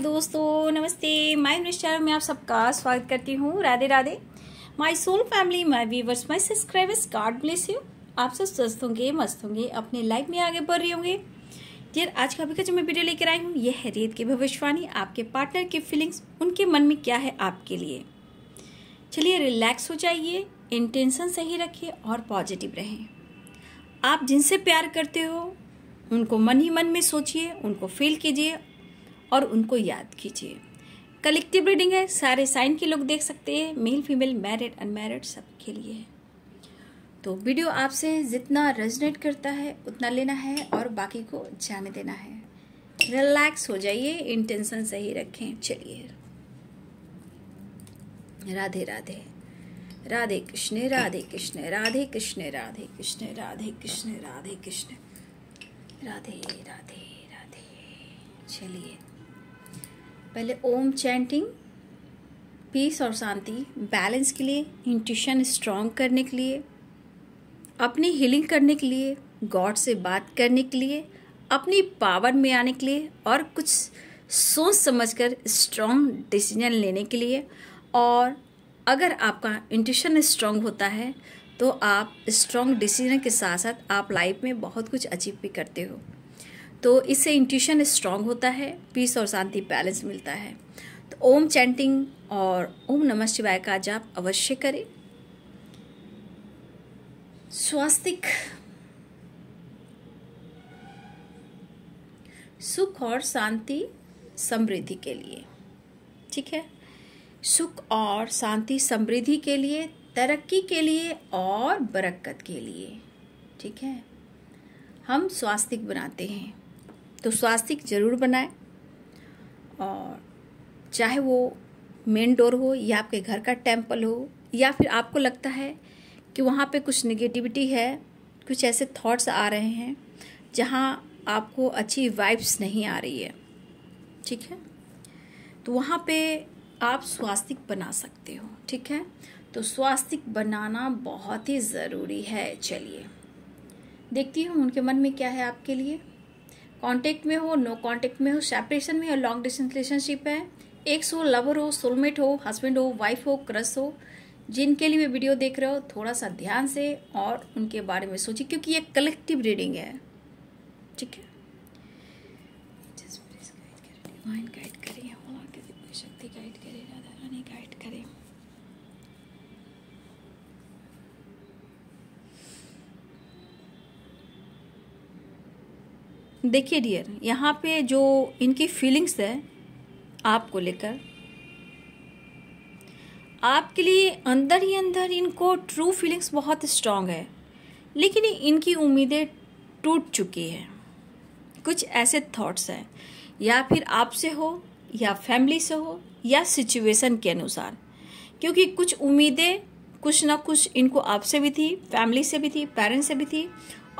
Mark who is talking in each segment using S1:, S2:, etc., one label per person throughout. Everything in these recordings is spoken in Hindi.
S1: हेलो दोस्तों नमस्ते माय मिनिस्टर में आप सबका स्वागत करती हूँ Radhe Radhe my soul family my viewers my subscribers God bless you आप सब स्वस्थ होंगे मस्त होंगे अपने लाइफ में आगे बढ़ रहे होंगे डियर आज का भी का जो मैं वीडियो लेकर आई हूँ यह है रेत की भविष्यवाणी आपके पार्टनर की फीलिंग्स उनके मन में क्या है आपके लिए चलिए रिलैक्स हो जाइए इंटेंशन सही रखिए और पॉजिटिव रहें आप जिनसे प्यार करते हो उनको मन ही मन में सोचिए उनको फील कीजिए और उनको याद कीजिए कलेक्टिव रीडिंग है सारे साइन के लोग देख सकते हैं मेल फीमेल मैरिड अनमैरिड सबके लिए तो वीडियो आपसे जितना रेजनेट करता है उतना लेना है और बाकी को जाने देना है रिलैक्स हो जाइए इंटेंशन सही रखें चलिए राधे राधे राधे कृष्ण राधे कृष्ण राधे कृष्ण राधे कृष्ण राधे कृष्ण राधे कृष्ण राधे राधे राधे चलिए पहले ओम चैंटिंग पीस और शांति बैलेंस के लिए इंट्यूशन स्ट्रॉन्ग करने के लिए अपनी हीलिंग करने के लिए गॉड से बात करने के लिए अपनी पावर में आने के लिए और कुछ सोच समझकर स्ट्रॉन्ग डिसीजन लेने के लिए और अगर आपका इंट्यूशन स्ट्रॉन्ग होता है तो आप स्ट्रॉन्ग डिसीजन के साथ साथ आप लाइफ में बहुत कुछ अचीव भी करते हो तो इससे इंट्यूशन स्ट्रांग होता है पीस और शांति बैलेंस मिलता है तो ओम चैंटिंग और ओम नमः शिवाय का जाप अवश्य करें स्वास्तिक सुख और शांति समृद्धि के लिए ठीक है सुख और शांति समृद्धि के लिए तरक्की के लिए और बरक्कत के लिए ठीक है हम स्वास्तिक बनाते हैं तो स्वास्तिक जरूर बनाएं और चाहे वो मेन डोर हो या आपके घर का टेम्पल हो या फिर आपको लगता है कि वहाँ पे कुछ निगेटिविटी है कुछ ऐसे थॉट्स आ रहे हैं जहाँ आपको अच्छी वाइब्स नहीं आ रही है ठीक है तो वहाँ पे आप स्वास्तिक बना सकते हो ठीक है तो स्वास्तिक बनाना बहुत ही ज़रूरी है चलिए देखती हूँ उनके मन में क्या है आपके लिए कांटेक्ट में हो नो कांटेक्ट में हो सेपरेशन में हो लॉन्ग डिस्टेंस रिलेशनशिप है एक सो लवर हो सोलमेट हो हस्बैंड हो वाइफ हो क्रस हो जिनके लिए भी वीडियो देख रहे हो थोड़ा सा ध्यान से और उनके बारे में सोचिए क्योंकि ये कलेक्टिव रीडिंग है ठीक है देखिए डियर यहाँ पे जो इनकी फीलिंग्स है आपको लेकर आपके लिए अंदर ही अंदर इनको ट्रू फीलिंग्स बहुत स्ट्रांग है लेकिन इनकी उम्मीदें टूट चुकी है कुछ ऐसे थॉट्स हैं या फिर आपसे हो या फैमिली से हो या सिचुएशन के अनुसार क्योंकि कुछ उम्मीदें कुछ ना कुछ इनको आपसे भी थी फैमिली से भी थी पेरेंट्स से भी थी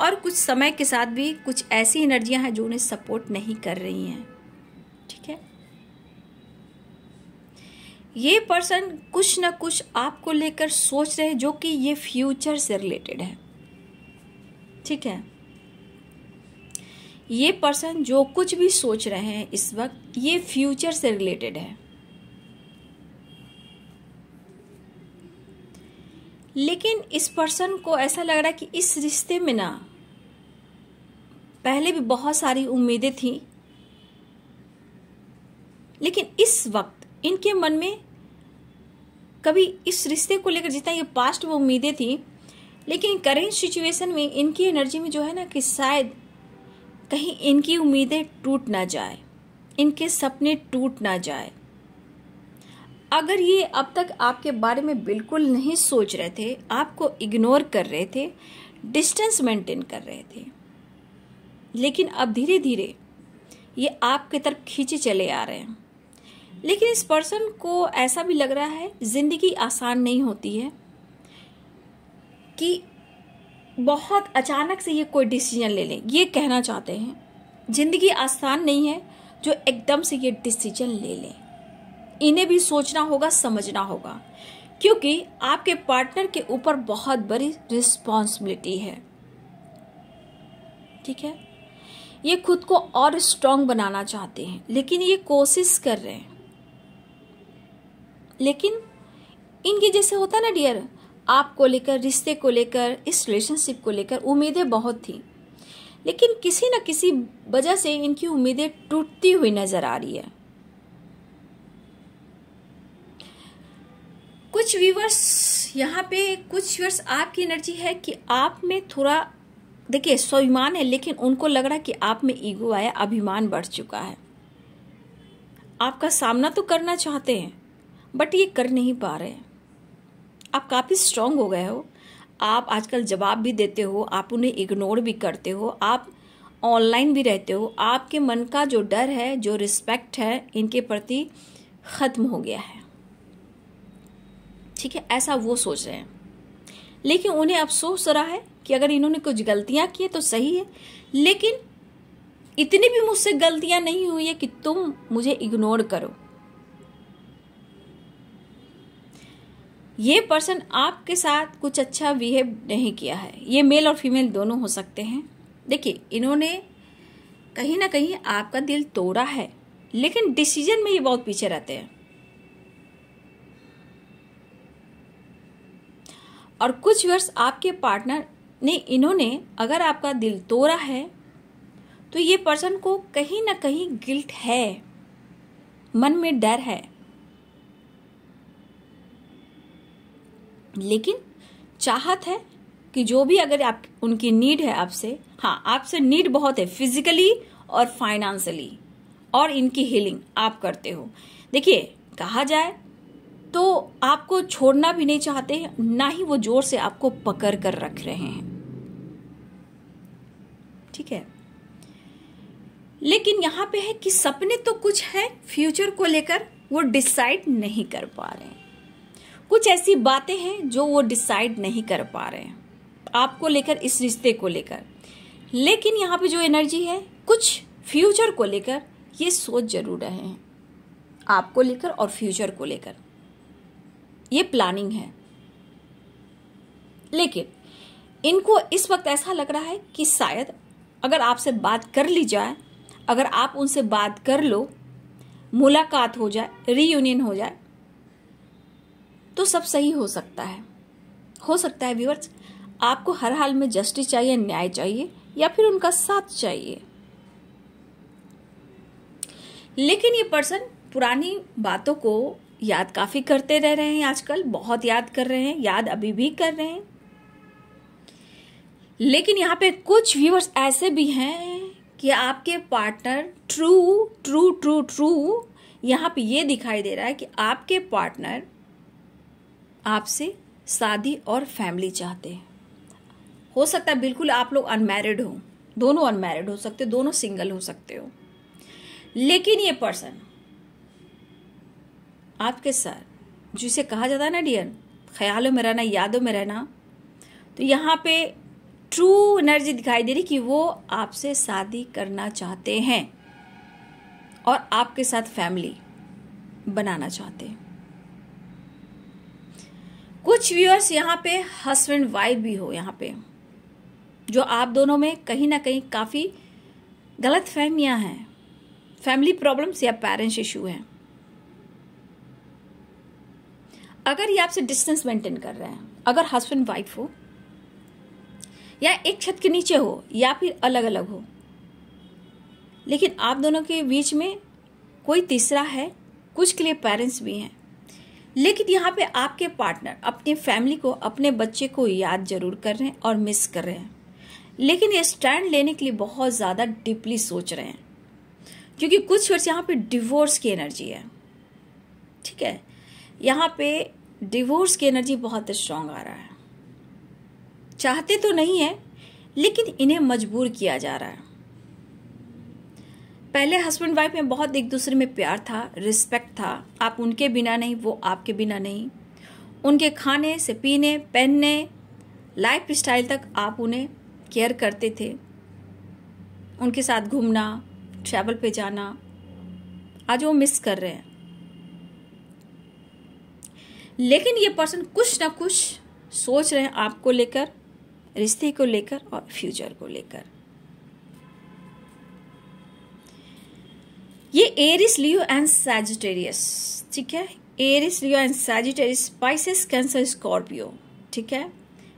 S1: और कुछ समय के साथ भी कुछ ऐसी एनर्जियां हैं जो उन्हें सपोर्ट नहीं कर रही हैं ठीक है ये पर्सन कुछ ना कुछ आपको लेकर सोच रहे जो कि ये फ्यूचर से रिलेटेड है ठीक है ये पर्सन जो कुछ भी सोच रहे हैं इस वक्त ये फ्यूचर से रिलेटेड है लेकिन इस पर्सन को ऐसा लग रहा है कि इस रिश्ते में ना पहले भी बहुत सारी उम्मीदें थी लेकिन इस वक्त इनके मन में कभी इस रिश्ते को लेकर जितना ये पास्ट वो उम्मीदें थी लेकिन करेंट सिचुएशन में इनकी एनर्जी में जो है ना कि शायद कहीं इनकी उम्मीदें टूट ना जाए इनके सपने टूट ना जाए अगर ये अब तक आपके बारे में बिल्कुल नहीं सोच रहे थे आपको इग्नोर कर रहे थे डिस्टेंस मेंटेन कर रहे थे लेकिन अब धीरे धीरे ये आपके तरफ खींचे चले आ रहे हैं लेकिन इस पर्सन को ऐसा भी लग रहा है ज़िंदगी आसान नहीं होती है कि बहुत अचानक से ये कोई डिसीजन ले लें ये कहना चाहते हैं ज़िंदगी आसान नहीं है जो एकदम से ये डिसीजन ले लें इन्हें भी सोचना होगा समझना होगा क्योंकि आपके पार्टनर के ऊपर बहुत बड़ी रिस्पॉन्सिबिलिटी है ठीक है ये खुद को और स्ट्रांग बनाना चाहते हैं लेकिन ये कोशिश कर रहे हैं लेकिन इनके जैसे होता ना डियर आपको लेकर रिश्ते को लेकर इस रिलेशनशिप को लेकर उम्मीदें बहुत थी लेकिन किसी न किसी वजह से इनकी उम्मीदें टूटती हुई नजर आ रही है कुछ व्यूवर्स यहाँ पे कुछ व्यूवर्स आपकी एनर्जी है कि आप में थोड़ा देखिए स्वाभिमान है लेकिन उनको लग रहा है कि आप में ईगो आया अभिमान बढ़ चुका है आपका सामना तो करना चाहते हैं बट ये कर नहीं पा रहे आप काफ़ी स्ट्रांग हो गए हो आप आजकल जवाब भी देते हो आप उन्हें इग्नोर भी करते हो आप ऑनलाइन भी रहते हो आपके मन का जो डर है जो रिस्पेक्ट है इनके प्रति ख़त्म हो गया है ठीक है ऐसा वो सोच रहे हैं लेकिन उन्हें अफसोस रहा है कि अगर इन्होंने कुछ गलतियां की है तो सही है लेकिन इतनी भी मुझसे गलतियां नहीं हुई है कि तुम मुझे इग्नोर करो ये पर्सन आपके साथ कुछ अच्छा बिहेव नहीं किया है ये मेल और फीमेल दोनों हो सकते हैं देखिए इन्होंने कहीं ना कहीं आपका दिल तोड़ा है लेकिन डिसीजन में ये बहुत पीछे रहते हैं और कुछ वर्ष आपके पार्टनर ने इन्होंने अगर आपका दिल तोड़ा है तो ये पर्सन को कहीं ना कहीं गिल्ट है मन में डर है लेकिन चाहत है कि जो भी अगर आप उनकी नीड है आपसे हाँ आपसे नीड बहुत है फिजिकली और फाइनेंशियली और इनकी हीलिंग आप करते हो देखिए कहा जाए तो आपको छोड़ना भी नहीं चाहते ना ही वो जोर से आपको पकड़ कर रख रहे हैं ठीक है लेकिन यहां पे है कि सपने तो कुछ है फ्यूचर को लेकर वो डिसाइड नहीं कर पा रहे कुछ ऐसी बातें हैं जो वो डिसाइड नहीं कर पा रहे हैं आपको लेकर इस रिश्ते को लेकर लेकिन यहां पे जो एनर्जी है कुछ फ्यूचर को लेकर ये सोच जरूर रहे हैं आपको लेकर और फ्यूचर को लेकर ये प्लानिंग है लेकिन इनको इस वक्त ऐसा लग रहा है कि शायद अगर आपसे बात कर ली जाए अगर आप उनसे बात कर लो मुलाकात हो जाए रीयूनियन हो जाए तो सब सही हो सकता है हो सकता है व्यूअर्स आपको हर हाल में जस्टिस चाहिए न्याय चाहिए या फिर उनका साथ चाहिए लेकिन ये पर्सन पुरानी बातों को याद काफ़ी करते रह रहे हैं आजकल बहुत याद कर रहे हैं याद अभी भी कर रहे हैं लेकिन यहाँ पे कुछ व्यूअर्स ऐसे भी हैं कि आपके partner true true true true यहाँ पे ये दिखाई दे रहा है कि आपके पार्टनर आपसे शादी और फैमिली चाहते हैं हो सकता है बिल्कुल आप लोग अनमैरिड हो दोनों अनमैरिड हो सकते हो दोनों सिंगल हो सकते हो लेकिन ये पर्सन आपके सर जिसे कहा जाता है ना डियर ख्यालों में रहना यादों में रहना तो यहाँ पे ट्रू एनर्जी दिखाई दे रही कि वो आपसे शादी करना चाहते हैं और आपके साथ फैमिली बनाना चाहते हैं कुछ व्यूअर्स यहाँ पे हस्बैंड वाइफ भी हो यहाँ पे जो आप दोनों में कहीं ना कहीं काफ़ी गलत फहमियाँ हैं फैमिली प्रॉब्लम्स या पेरेंट्स इशू हैं अगर ये आपसे डिस्टेंस मेंटेन कर रहे हैं अगर हस्बैंड वाइफ हो या एक छत के नीचे हो या फिर अलग अलग हो लेकिन आप दोनों के बीच में कोई तीसरा है कुछ के लिए पेरेंट्स भी हैं लेकिन यहाँ पे आपके पार्टनर अपनी फैमिली को अपने बच्चे को याद जरूर कर रहे हैं और मिस कर रहे हैं लेकिन ये स्टैंड लेने के लिए बहुत ज़्यादा डीपली सोच रहे हैं क्योंकि कुछ वर्ष यहाँ पे डिवोर्स की एनर्जी है ठीक है यहाँ पे डिवोर्स की एनर्जी बहुत स्ट्रांग आ रहा है चाहते तो नहीं है लेकिन इन्हें मजबूर किया जा रहा है पहले हस्बैंड वाइफ में बहुत एक दूसरे में प्यार था रिस्पेक्ट था आप उनके बिना नहीं वो आपके बिना नहीं उनके खाने से पीने पहनने लाइफ स्टाइल तक आप उन्हें केयर करते थे उनके साथ घूमना ट्रैवल पे जाना आज वो मिस कर रहे हैं लेकिन ये पर्सन कुछ ना कुछ सोच रहे हैं आपको लेकर रिश्ते को लेकर और फ्यूचर को लेकर ये एरिस लियो एंड सैजिटेरियस ठीक है Aries Leo and Sagittarius Pisces Cancer Scorpio ठीक है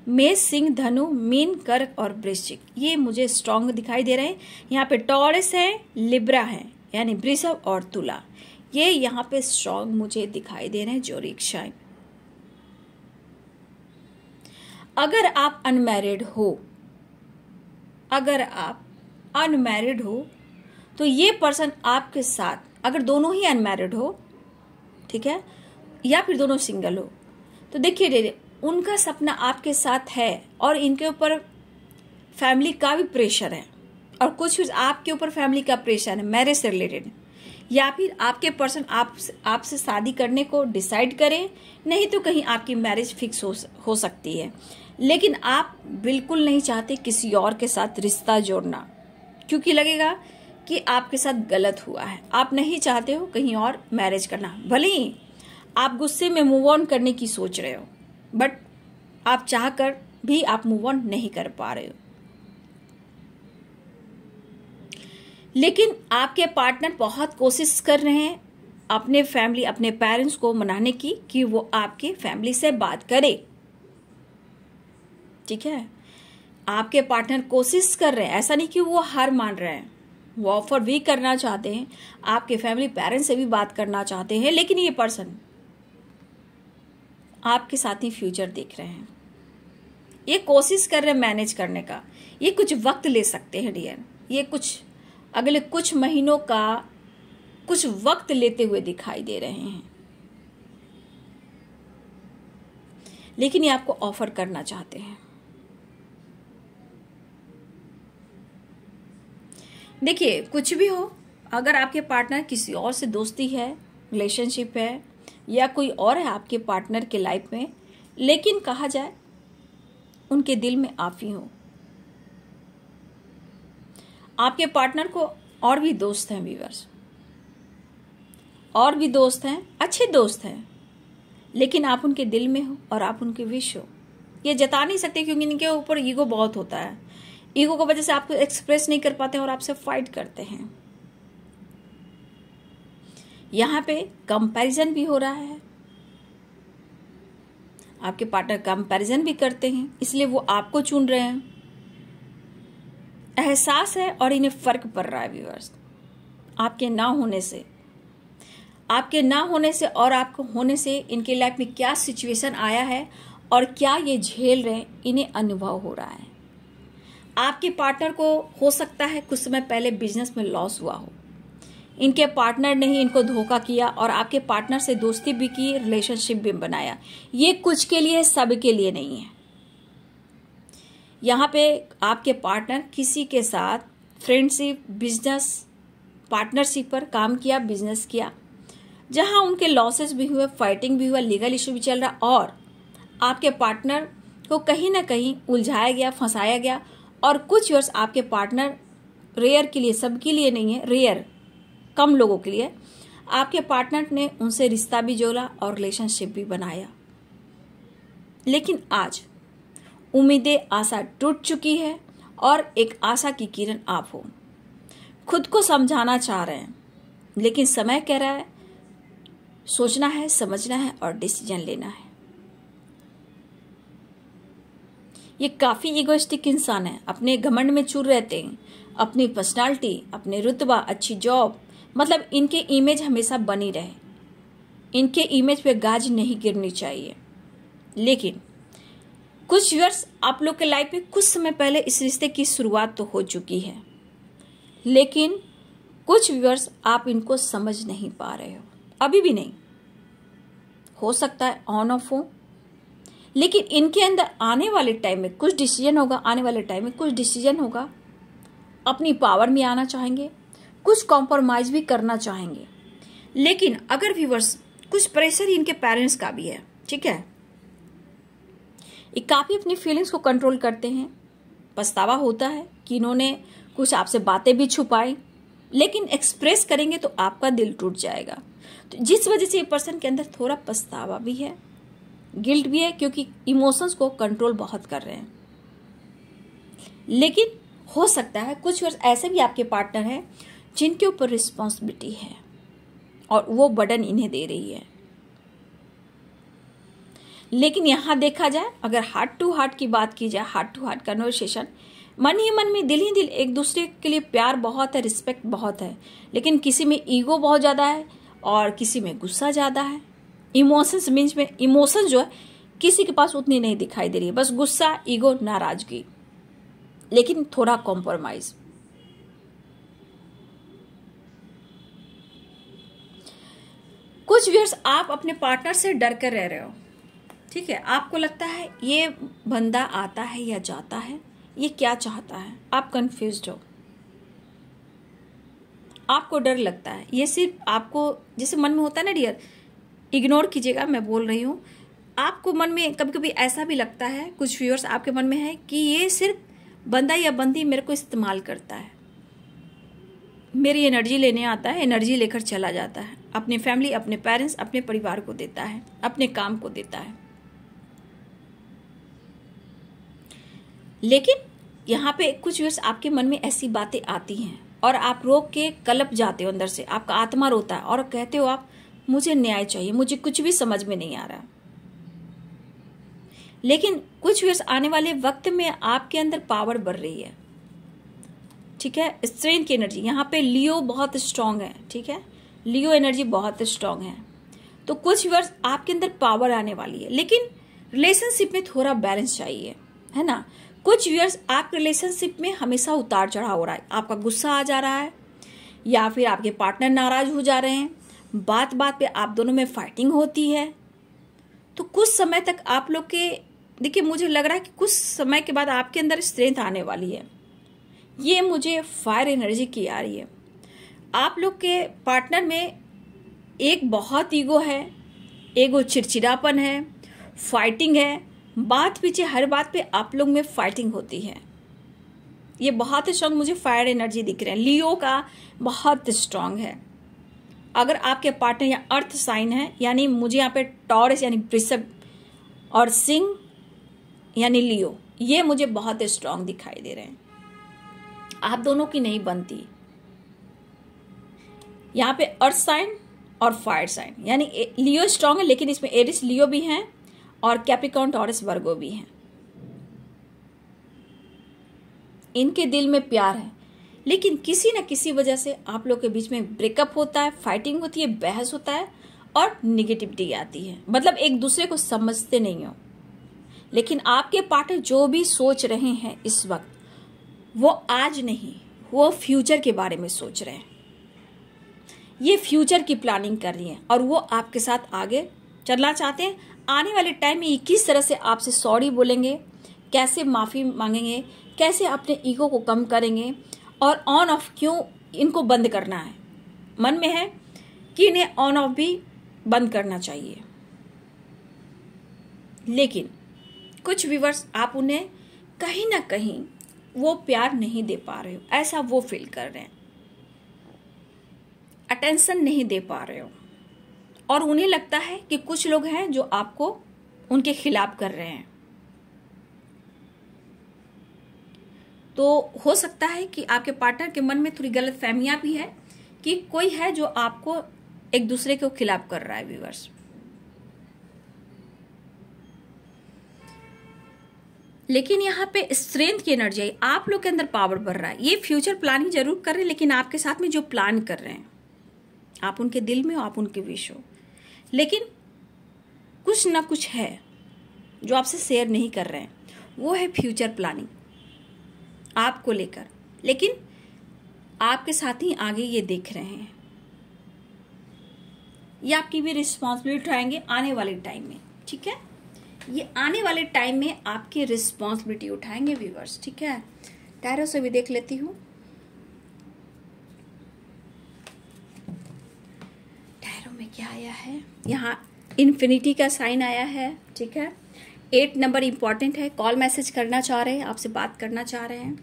S1: मेष सिंह धनु मीन कर्क और वृश्चिक ये मुझे स्ट्रांग दिखाई दे रहे हैं यहाँ पे टॉरस है लिब्रा है यानी वृषभ और तुला ये यहाँ पे स्ट्रांग मुझे दिखाई दे रहे हैं जो रिक्शाएं अगर आप अनमैरिड हो अगर आप अनमैरिड हो तो ये पर्सन आपके साथ अगर दोनों ही अनमैरिड हो ठीक है या फिर दोनों सिंगल हो तो देखिए उनका सपना आपके साथ है और इनके ऊपर फैमिली का भी प्रेशर है और कुछ कुछ आपके ऊपर फैमिली का प्रेशर है मैरिज से रिलेटेड या फिर आपके पर्सन आप आपसे शादी करने को डिसाइड करें नहीं तो कहीं आपकी मैरिज फिक्स हो हो सकती है लेकिन आप बिल्कुल नहीं चाहते किसी और के साथ रिश्ता जोड़ना क्योंकि लगेगा कि आपके साथ गलत हुआ है आप नहीं चाहते हो कहीं और मैरिज करना भले ही आप गुस्से में मूव ऑन करने की सोच रहे हो बट आप चाहकर भी आप मूव ऑन नहीं कर पा रहे हो लेकिन आपके पार्टनर बहुत कोशिश कर रहे हैं अपने फैमिली अपने पेरेंट्स को मनाने की कि वो आपके फैमिली से बात करे ठीक है आपके पार्टनर कोशिश कर रहे हैं ऐसा नहीं कि वो हार मान रहे हैं वो ऑफर भी करना चाहते हैं आपके फैमिली पेरेंट्स से भी बात करना चाहते हैं लेकिन ये पर्सन आपके साथ ही फ्यूचर देख रहे हैं ये कोशिश कर रहे हैं मैनेज करने का ये कुछ वक्त ले सकते हैं डियर ये कुछ अगले कुछ महीनों का कुछ वक्त लेते हुए दिखाई दे रहे हैं लेकिन ये आपको ऑफर करना चाहते हैं देखिए कुछ भी हो अगर आपके पार्टनर किसी और से दोस्ती है रिलेशनशिप है या कोई और है आपके पार्टनर के लाइफ में लेकिन कहा जाए उनके दिल में आप ही हो आपके पार्टनर को और भी दोस्त हैं व्यूवर्स और भी दोस्त हैं अच्छे दोस्त हैं लेकिन आप उनके दिल में हो और आप उनके विश हो ये जता नहीं सकते क्योंकि इनके ऊपर ईगो बहुत होता है ईगो की वजह से आपको एक्सप्रेस नहीं कर पाते और आपसे फाइट करते हैं यहां पे कंपैरिजन भी हो रहा है आपके पार्टनर कंपैरिजन भी करते हैं इसलिए वो आपको चुन रहे हैं एहसास है और इन्हें फ़र्क पड़ रहा है व्यूअर्स आपके ना होने से आपके ना होने से और आपको होने से इनके लाइफ में क्या सिचुएशन आया है और क्या ये झेल रहे हैं इन्हें अनुभव हो रहा है आपके पार्टनर को हो सकता है कुछ समय पहले बिजनेस में लॉस हुआ हो इनके पार्टनर ने ही इनको धोखा किया और आपके पार्टनर से दोस्ती भी की रिलेशनशिप भी बनाया ये कुछ के लिए सब के लिए नहीं है यहाँ पे आपके पार्टनर किसी के साथ फ्रेंडशिप बिजनेस पार्टनरशिप पर काम किया बिजनेस किया जहाँ उनके लॉसेस भी हुए फाइटिंग भी हुआ लीगल इशू भी चल रहा और आपके पार्टनर को कहीं ना कहीं उलझाया गया फंसाया गया और कुछ वर्ष आपके पार्टनर रेयर के लिए सबके लिए नहीं है रेयर कम लोगों के लिए आपके पार्टनर ने उनसे रिश्ता भी जोड़ा और रिलेशनशिप भी बनाया लेकिन आज उम्मीदें आशा टूट चुकी है और एक आशा की किरण आप हो खुद को समझाना चाह रहे हैं लेकिन समय कह रहा है सोचना है समझना है और डिसीजन लेना है ये काफ़ी इगोस्टिक इंसान है अपने घमंड में चूर रहते हैं अपनी पर्सनालिटी अपने रुतबा अच्छी जॉब मतलब इनके इमेज हमेशा बनी रहे इनके इमेज पे गाज नहीं गिरनी चाहिए लेकिन कुछ वर्ष आप लोग के लाइफ में कुछ समय पहले इस रिश्ते की शुरुआत तो हो चुकी है लेकिन कुछ वर्ष आप इनको समझ नहीं पा रहे हो अभी भी नहीं हो सकता है ऑन ऑफ हो लेकिन इनके अंदर आने वाले टाइम में कुछ डिसीजन होगा आने वाले टाइम में कुछ डिसीजन होगा अपनी पावर में आना चाहेंगे कुछ कॉम्प्रोमाइज भी करना चाहेंगे लेकिन अगर व्यूवर्स कुछ प्रेशर इनके पेरेंट्स का भी है ठीक है ये काफ़ी अपनी फीलिंग्स को कंट्रोल करते हैं पछतावा होता है कि इन्होंने कुछ आपसे बातें भी छुपाई लेकिन एक्सप्रेस करेंगे तो आपका दिल टूट जाएगा तो जिस वजह से ये पर्सन के अंदर थोड़ा पछतावा भी है गिल्ट भी है क्योंकि इमोशंस को कंट्रोल बहुत कर रहे हैं लेकिन हो सकता है कुछ वर्ष ऐसे भी आपके पार्टनर हैं जिनके ऊपर रिस्पॉन्सिबिलिटी है और वो बर्डन इन्हें दे रही है लेकिन यहाँ देखा जाए अगर हार्ट टू हार्ट की बात की जाए हार्ट टू हार्ट कन्वर्सेशन मन ही मन में दिल ही दिल एक दूसरे के लिए प्यार बहुत है रिस्पेक्ट बहुत है लेकिन किसी में ईगो बहुत ज़्यादा है और किसी में गुस्सा ज़्यादा है इमोशंस मीन्स में इमोशंस जो है किसी के पास उतनी नहीं दिखाई दे रही है बस गुस्सा ईगो नाराजगी लेकिन थोड़ा कॉम्प्रोमाइज़ कुछ व्यर्स आप अपने पार्टनर से डर कर रह रहे हो ठीक है आपको लगता है ये बंदा आता है या जाता है ये क्या चाहता है आप कंफ्यूज हो आपको डर लगता है ये सिर्फ आपको जैसे मन में होता है ना डियर इग्नोर कीजिएगा मैं बोल रही हूँ आपको मन में कभी कभी ऐसा भी लगता है कुछ व्यूअर्स आपके मन में है कि ये सिर्फ बंदा या बंदी मेरे को इस्तेमाल करता है मेरी एनर्जी लेने आता है एनर्जी लेकर चला जाता है अपनी फैमिली अपने पेरेंट्स अपने परिवार को देता है अपने काम को देता है लेकिन यहाँ पे कुछ व्यूअर्स आपके मन में ऐसी बातें आती हैं और आप रोक के कलप जाते हो अंदर से आपका आत्मा रोता है और कहते हो आप मुझे न्याय चाहिए मुझे कुछ भी समझ में नहीं आ रहा लेकिन कुछ व्यूअर्स आने वाले वक्त में आपके अंदर पावर बढ़ रही है ठीक है स्ट्रेंथ की एनर्जी यहाँ पे लियो बहुत स्ट्रांग है ठीक है लियो एनर्जी बहुत स्ट्रांग है तो कुछ वर्ष आपके अंदर पावर आने वाली है लेकिन रिलेशनशिप में थोड़ा बैलेंस चाहिए है ना कुछ व्यूअर्स आपके रिलेशनशिप में हमेशा उतार चढ़ाव हो रहा है आपका गुस्सा आ जा रहा है या फिर आपके पार्टनर नाराज हो जा रहे हैं बात बात पे आप दोनों में फाइटिंग होती है तो कुछ समय तक आप लोग के देखिए मुझे लग रहा है कि कुछ समय के बाद आपके अंदर स्ट्रेंथ आने वाली है ये मुझे फायर एनर्जी की आ रही है आप लोग के पार्टनर में एक बहुत ईगो है एगो चिड़चिड़ापन है फाइटिंग है बात पीछे हर बात पे आप लोग में फाइटिंग होती है ये बहुत स्ट्रांग मुझे फायर एनर्जी दिख रहे हैं लियो का बहुत स्ट्रांग है अगर आपके पार्टनर या अर्थ साइन है यानी मुझे यहाँ पे टॉरस यानी वृषभ और सिंह यानी लियो ये मुझे बहुत स्ट्रांग दिखाई दे रहे हैं आप दोनों की नहीं बनती यहाँ पे अर्थ साइन और फायर साइन यानी लियो स्ट्रांग है लेकिन इसमें एरिस लियो भी हैं और कैपिकॉन टॉरस वर्गो भी हैं इनके दिल में प्यार है लेकिन किसी न किसी वजह से आप लोग के बीच में ब्रेकअप होता है फाइटिंग होती है बहस होता है और निगेटिविटी आती है मतलब एक दूसरे को समझते नहीं हो लेकिन आपके पार्टनर जो भी सोच रहे हैं इस वक्त वो आज नहीं वो फ्यूचर के बारे में सोच रहे हैं ये फ्यूचर की प्लानिंग कर रही हैं और वो आपके साथ आगे चलना चाहते हैं आने वाले टाइम में ये किस तरह से आपसे सॉरी बोलेंगे कैसे माफ़ी मांगेंगे कैसे अपने ईगो को कम करेंगे और ऑन ऑफ क्यों इनको बंद करना है मन में है कि इन्हें ऑन ऑफ भी बंद करना चाहिए लेकिन कुछ व्यूवर्स आप उन्हें कहीं ना कहीं वो प्यार नहीं दे पा रहे हो ऐसा वो फील कर रहे हैं अटेंशन नहीं दे पा रहे हो और उन्हें लगता है कि कुछ लोग हैं जो आपको उनके खिलाफ कर रहे हैं तो हो सकता है कि आपके पार्टनर के मन में थोड़ी गलत फहमियां भी है कि कोई है जो आपको एक दूसरे के खिलाफ कर रहा है व्यूवर्स लेकिन यहाँ पे स्ट्रेंथ की एनर्जी आई आप लोग के अंदर पावर बढ़ रहा है ये फ्यूचर प्लानिंग जरूर कर रहे हैं लेकिन आपके साथ में जो प्लान कर रहे हैं आप उनके दिल में हो आप उनके विश हो लेकिन कुछ ना कुछ है जो आपसे शेयर नहीं कर रहे हैं वो है फ्यूचर प्लानिंग आपको लेकर लेकिन आपके साथ ही आगे ये देख रहे हैं ये आपकी भी रिस्पॉन्सिबिलिटी उठाएंगे आने वाले टाइम में ठीक है ये आने वाले टाइम में आपकी रिस्पॉन्सिबिलिटी उठाएंगे व्यूवर्स ठीक है टैरों से भी देख लेती हूँ आया है यहाँ इन्फिनिटी का साइन आया है ठीक है एट नंबर इम्पॉर्टेंट है कॉल मैसेज करना चाह रहे हैं आपसे बात करना चाह रहे हैं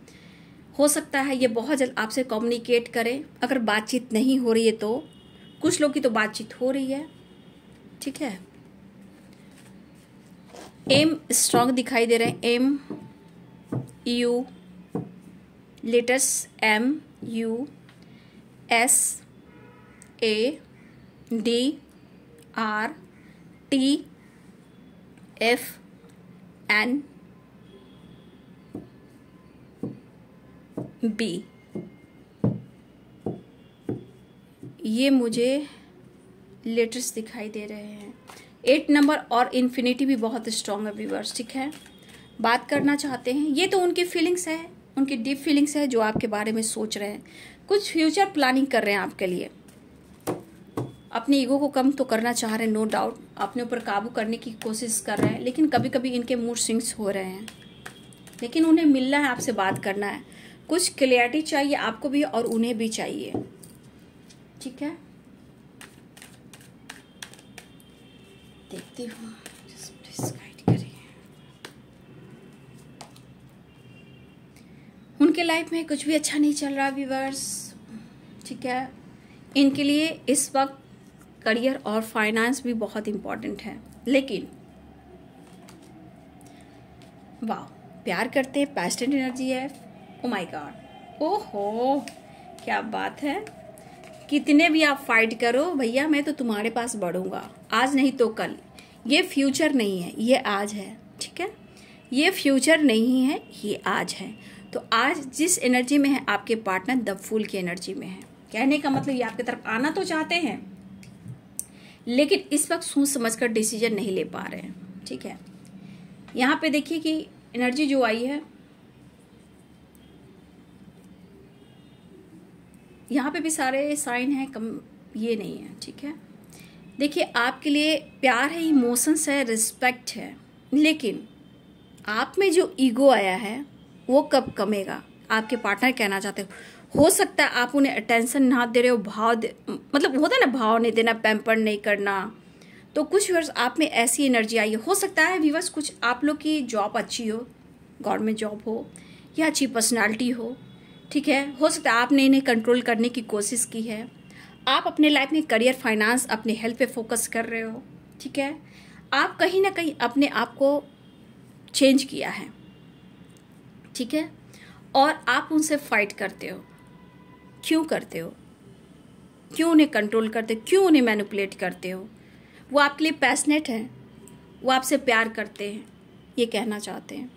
S1: हो सकता है ये बहुत जल्द आपसे कम्युनिकेट करें अगर बातचीत नहीं हो रही है तो कुछ लोग की तो बातचीत हो रही है ठीक है एम स्ट्रांग दिखाई दे रहे हैं M U letters M U S A D R T F N B ये मुझे लेटर्स दिखाई दे रहे हैं एट नंबर और इन्फिनिटी भी बहुत स्ट्रॉन्ग है व्यूवर्स ठीक है बात करना चाहते हैं ये तो उनकी फीलिंग्स है उनकी डीप फीलिंग्स है जो आपके बारे में सोच रहे हैं कुछ फ्यूचर प्लानिंग कर रहे हैं आपके लिए अपने ईगो को कम तो करना चाह रहे हैं नो डाउट अपने ऊपर काबू करने की कोशिश कर रहे हैं लेकिन कभी कभी इनके मूड स्विंग्स हो रहे हैं लेकिन उन्हें मिलना है आपसे बात करना है कुछ क्लियरिटी चाहिए आपको भी और उन्हें भी चाहिए ठीक है देखती हूँ उनके लाइफ में कुछ भी अच्छा नहीं चल रहा व्यूवर्स ठीक है इनके लिए इस वक्त करियर और फाइनेंस भी बहुत इम्पॉर्टेंट है लेकिन वाह प्यार करते हैं पैशनेट एनर्जी है ओ माय गॉड ओहो क्या बात है कितने भी आप फाइट करो भैया मैं तो तुम्हारे पास बढ़ूंगा आज नहीं तो कल ये फ्यूचर नहीं है ये आज है ठीक है ये फ्यूचर नहीं है ये आज है तो आज जिस एनर्जी में है आपके पार्टनर द फूल की एनर्जी में है कहने का मतलब ये आपकी तरफ आना तो चाहते हैं लेकिन इस वक्त सोच समझ कर डिसीजन नहीं ले पा रहे हैं ठीक है यहाँ पे देखिए कि एनर्जी जो आई है यहाँ पे भी सारे साइन हैं कम ये नहीं है ठीक है देखिए आपके लिए प्यार है इमोशंस है रिस्पेक्ट है लेकिन आप में जो ईगो आया है वो कब कमेगा आपके पार्टनर कहना चाहते हो हो सकता है आप उन्हें अटेंशन ना दे रहे हो भाव दे मतलब होता है ना भाव नहीं देना पैम्पर नहीं करना तो कुछ वर्ष आप में ऐसी एनर्जी आई हो सकता है विवर्स कुछ आप लोग की जॉब अच्छी हो गवर्नमेंट जॉब हो या अच्छी पर्सनैलिटी हो ठीक है हो सकता है आपने इन्हें कंट्रोल करने की कोशिश की है आप अपने लाइफ में करियर फाइनेंस अपने हेल्थ पे फोकस कर रहे हो ठीक है आप कहीं ना कहीं अपने आप को चेंज किया है ठीक है और आप उनसे फाइट करते हो क्यों करते हो क्यों उन्हें कंट्रोल करते हो क्यों उन्हें मैनिपुलेट करते हो वो आपके लिए पैसनेट हैं वो आपसे प्यार करते हैं ये कहना चाहते हैं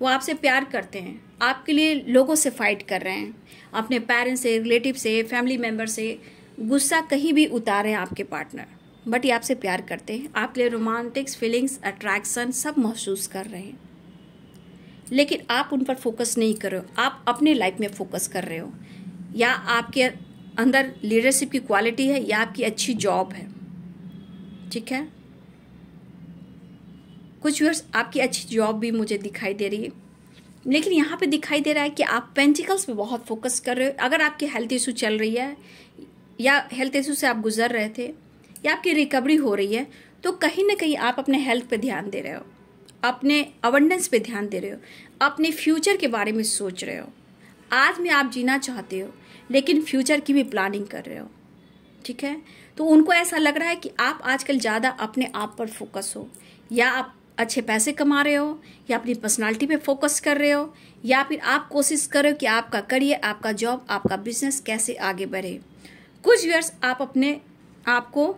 S1: वो आपसे प्यार करते हैं आपके लिए लोगों से फाइट कर रहे हैं अपने पेरेंट्स से रिलेटिव से फैमिली मेम्बर से गुस्सा कहीं भी उतारे आपके पार्टनर बट ये आपसे प्यार करते हैं आपके लिए रोमांटिक्स फीलिंग्स अट्रैक्शन सब महसूस कर रहे हैं लेकिन आप उन पर फोकस नहीं कर रहे हो आप अपने लाइफ में फोकस कर रहे हो या आपके अंदर लीडरशिप की क्वालिटी है या आपकी अच्छी जॉब है ठीक है कुछ व्यूअर्स आपकी अच्छी जॉब भी मुझे दिखाई दे रही है लेकिन यहाँ पे दिखाई दे रहा है कि आप पेंटिकल्स पे बहुत फोकस कर रहे हो अगर आपकी हेल्थ इशू चल रही है या हेल्थ इशू से आप गुजर रहे थे या आपकी रिकवरी हो रही है तो कहीं ना कहीं आप अपने हेल्थ पे ध्यान दे रहे हो अपने अवंडेंस पे ध्यान दे रहे हो अपने फ्यूचर के बारे में सोच रहे हो आज में आप जीना चाहते हो लेकिन फ्यूचर की भी प्लानिंग कर रहे हो ठीक है तो उनको ऐसा लग रहा है कि आप आजकल ज़्यादा अपने आप पर फोकस हो या आप अच्छे पैसे कमा रहे हो या अपनी पर्सनालिटी पे फोकस कर रहे हो या फिर आप कोशिश कर रहे हो कि आपका करियर आपका जॉब आपका बिजनेस कैसे आगे बढ़े कुछ व्यर्स आप अपने आप को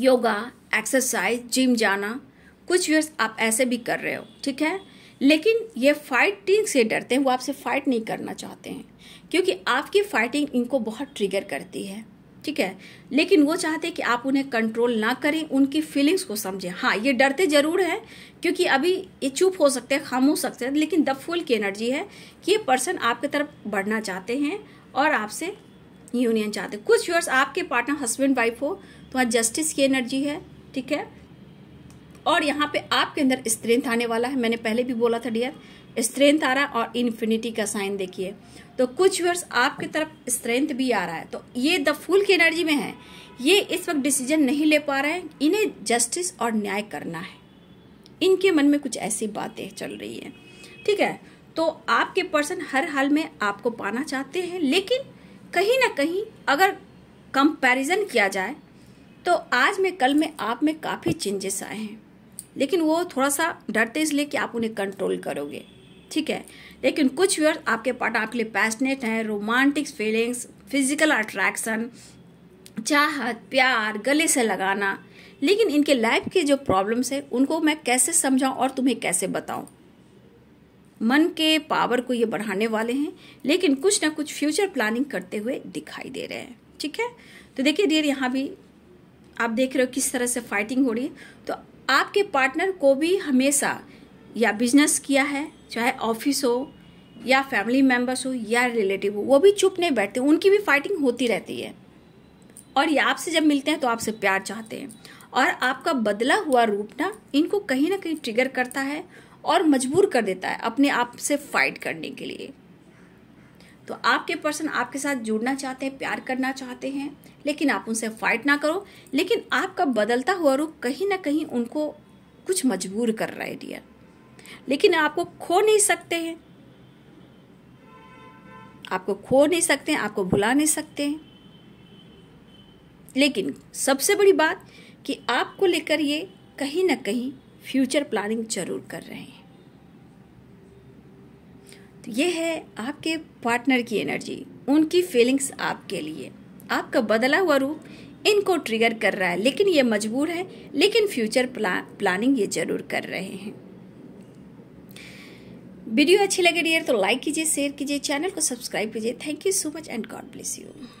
S1: योगा एक्सरसाइज जिम जाना कुछ व्यर्स आप ऐसे भी कर रहे हो ठीक है लेकिन ये फाइटिंग से डरते हैं वो आपसे फाइट नहीं करना चाहते हैं क्योंकि आपकी फाइटिंग इनको बहुत ट्रिगर करती है ठीक है लेकिन वो चाहते हैं कि आप उन्हें कंट्रोल ना करें उनकी फीलिंग्स को समझें हाँ ये डरते ज़रूर हैं क्योंकि अभी ये चुप हो सकते हैं खामोश हो सकते हैं लेकिन द फुल की एनर्जी है कि ये पर्सन आपकी तरफ बढ़ना चाहते हैं और आपसे यूनियन चाहते हैं कुछ यूर्स आपके पार्टनर हस्बैंड वाइफ हो तो वहाँ जस्टिस की एनर्जी है ठीक है और यहाँ पे आपके अंदर स्ट्रेंथ आने वाला है मैंने पहले भी बोला था डियर स्ट्रेंथ आ रहा है और इन्फिनिटी का साइन देखिए तो कुछ वर्ष आपके तरफ स्ट्रेंथ भी आ रहा है तो ये द फूल की एनर्जी में है ये इस वक्त डिसीजन नहीं ले पा रहे हैं इन्हें जस्टिस और न्याय करना है इनके मन में कुछ ऐसी बातें चल रही हैं ठीक है तो आपके पर्सन हर हाल में आपको पाना चाहते हैं लेकिन कहीं ना कहीं अगर कंपैरिजन किया जाए तो आज में कल में आप में काफ़ी चेंजेस आए हैं लेकिन वो थोड़ा सा डरते इसलिए कि आप उन्हें कंट्रोल करोगे ठीक है लेकिन कुछ व्यूअर्स आपके पार्टनर आपके लिए पैशनेट हैं रोमांटिक फीलिंग्स फिजिकल अट्रैक्शन चाहत प्यार गले से लगाना लेकिन इनके लाइफ के जो प्रॉब्लम्स है उनको मैं कैसे समझाऊं और तुम्हें कैसे बताऊं मन के पावर को ये बढ़ाने वाले हैं लेकिन कुछ ना कुछ फ्यूचर प्लानिंग करते हुए दिखाई दे रहे हैं ठीक है तो देखिए डियर यहाँ भी आप देख रहे हो किस तरह से फाइटिंग हो रही है तो आपके पार्टनर को भी हमेशा या बिजनेस किया है चाहे ऑफिस हो या फैमिली मेम्बर्स हो या रिलेटिव हो वो भी चुप नहीं बैठते उनकी भी फाइटिंग होती रहती है और ये आपसे जब मिलते हैं तो आपसे प्यार चाहते हैं और आपका बदला हुआ रूप ना इनको कहीं ना कहीं ट्रिगर करता है और मजबूर कर देता है अपने आप से फाइट करने के लिए तो आपके पर्सन आपके साथ जुड़ना चाहते हैं प्यार करना चाहते हैं लेकिन आप उनसे फाइट ना करो लेकिन आपका बदलता हुआ रूप कहीं ना कहीं उनको कुछ मजबूर कर रहा है डियर लेकिन आपको खो नहीं सकते हैं आपको खो नहीं सकते हैं आपको भुला नहीं सकते हैं लेकिन सबसे बड़ी बात कि आपको लेकर ये कहीं ना कहीं फ्यूचर प्लानिंग जरूर कर रहे हैं तो ये है आपके पार्टनर की एनर्जी उनकी फीलिंग्स आपके लिए आपका बदला हुआ रूप इनको ट्रिगर कर रहा है लेकिन ये मजबूर है लेकिन फ्यूचर प्ला, प्लानिंग ये जरूर कर रहे हैं वीडियो अच्छी लगे डियर तो लाइक कीजिए शेयर कीजिए चैनल को सब्सक्राइब कीजिए thank you so much and God bless you